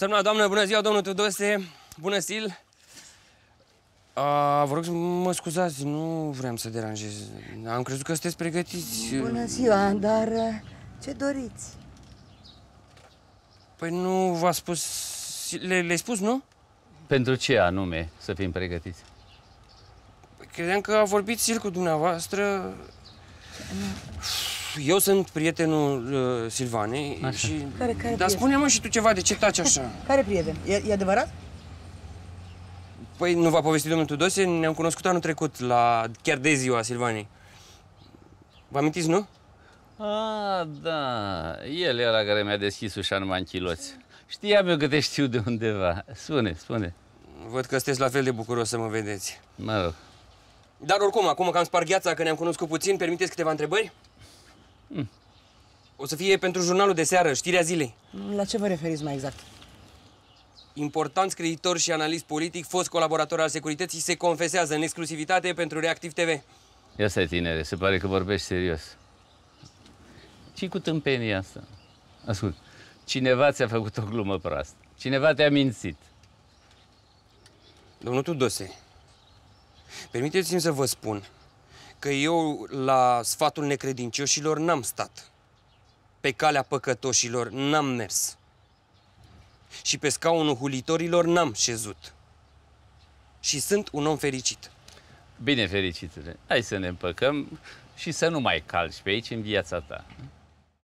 Sărbuna, doamnă, bună ziua, domnul Tudose, bună stil. A, vă rog să mă scuzați, nu vreau să deranjez. Am crezut că sunteți pregătiți. Bună ziua, dar uh, ce doriți? Păi nu v-a spus... Le-ai le spus, nu? Pentru ce anume să fim pregătiți? Păi credeam că a vorbit Sil cu dumneavoastră eu sunt prietenul uh, Silvanei așa. și... Care, care Dar spune-mă și tu ceva, de ce taci așa? Care prieten? E, e adevărat? Păi nu v-a povestit domnul Tudose, ne-am cunoscut anul trecut, la chiar de ziua Silvanei. Vă amintiți, nu? Ah, da, el e la care mi-a deschis ușa numai în chiloți. Știam eu că te știu de undeva. Spune, spune. Văd că sunteți la fel de bucuros să mă vedeți. Mă rog. Dar oricum, acum că am spart gheața, că ne-am cunoscut puțin, permiteți câteva întrebări? Mm. O să fie pentru jurnalul de seară, știrea zilei. La ce vă referiți mai exact? Important, creditor și analist politic, fost colaborator al securității, se confesează în exclusivitate pentru Reactiv TV. Ia să tinere, se pare că vorbești serios. ce cu tâmpenia asta? Ascult, cineva ți-a făcut o glumă proastă. Cineva te-a mințit. Domnul Tudose, permiteți-mi să vă spun că eu la sfatul necredincioșilor n-am stat. Pe calea păcătoșilor n-am mers. Și pe scaunul hulitorilor n-am șezut. Și sunt un om fericit. Bine, fericitule. Hai să ne împăcăm și să nu mai calci pe aici în viața ta.